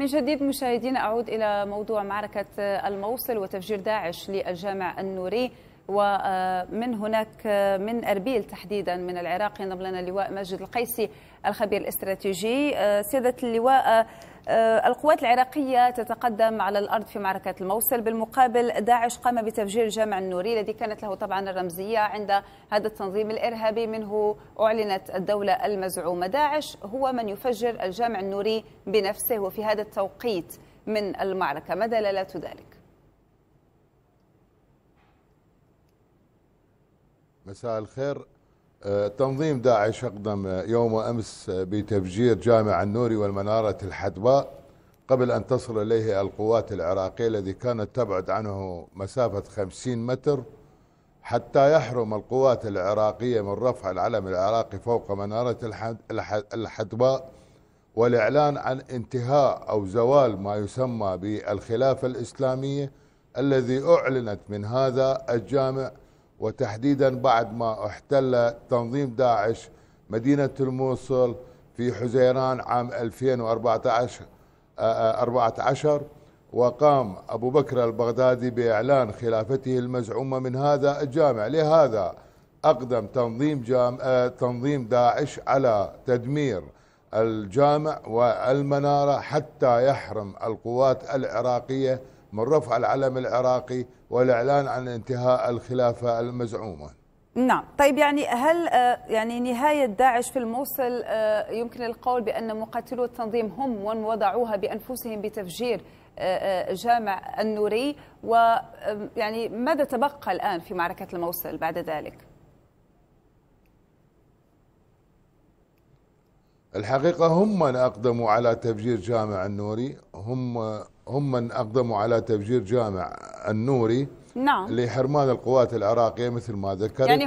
من جديد مشاهدينا أعود إلى موضوع معركة الموصل وتفجير داعش للجامع النوري ومن هناك من أربيل تحديدا من العراق ينضم لنا اللواء ماجد القيسي الخبير الاستراتيجي آه، سيادة اللواء آه، آه، القوات العراقية تتقدم على الأرض في معركة الموصل بالمقابل داعش قام بتفجير جامع النوري الذي كانت له طبعا الرمزية عند هذا التنظيم الإرهابي منه أعلنت الدولة المزعومة داعش هو من يفجر الجامع النوري بنفسه وفي هذا التوقيت من المعركة ما دلالات ذلك؟ مساء الخير آه، تنظيم داعش اقدم آه، يوم امس آه، بتفجير جامع النوري والمناره الحدباء قبل ان تصل اليه القوات العراقيه الذي كانت تبعد عنه مسافه 50 متر حتى يحرم القوات العراقيه من رفع العلم العراقي فوق مناره الحدباء والاعلان عن انتهاء او زوال ما يسمى بالخلافه الاسلاميه الذي اعلنت من هذا الجامع وتحديدا بعد ما احتل تنظيم داعش مدينة الموصل في حزيران عام 2014 14 آه، آه، وقام أبو بكر البغدادي بإعلان خلافته المزعومة من هذا الجامع لهذا أقدم تنظيم, جام... آه، تنظيم داعش على تدمير الجامع والمنارة حتى يحرم القوات العراقية من رفع العلم العراقي والإعلان عن انتهاء الخلافة المزعومة نعم طيب يعني هل آه، يعني نهاية داعش في الموصل آه، يمكن القول بأن مقاتلو التنظيم هم من وضعوها بأنفسهم بتفجير آه، جامع النوري ويعني ماذا تبقى الآن في معركة الموصل بعد ذلك؟ الحقيقة هم من أقدموا على تفجير جامع النوري هم هم من أقدموا على تفجير جامع النوري نعم لحرمان القوات العراقية مثل ما ذكرت يعني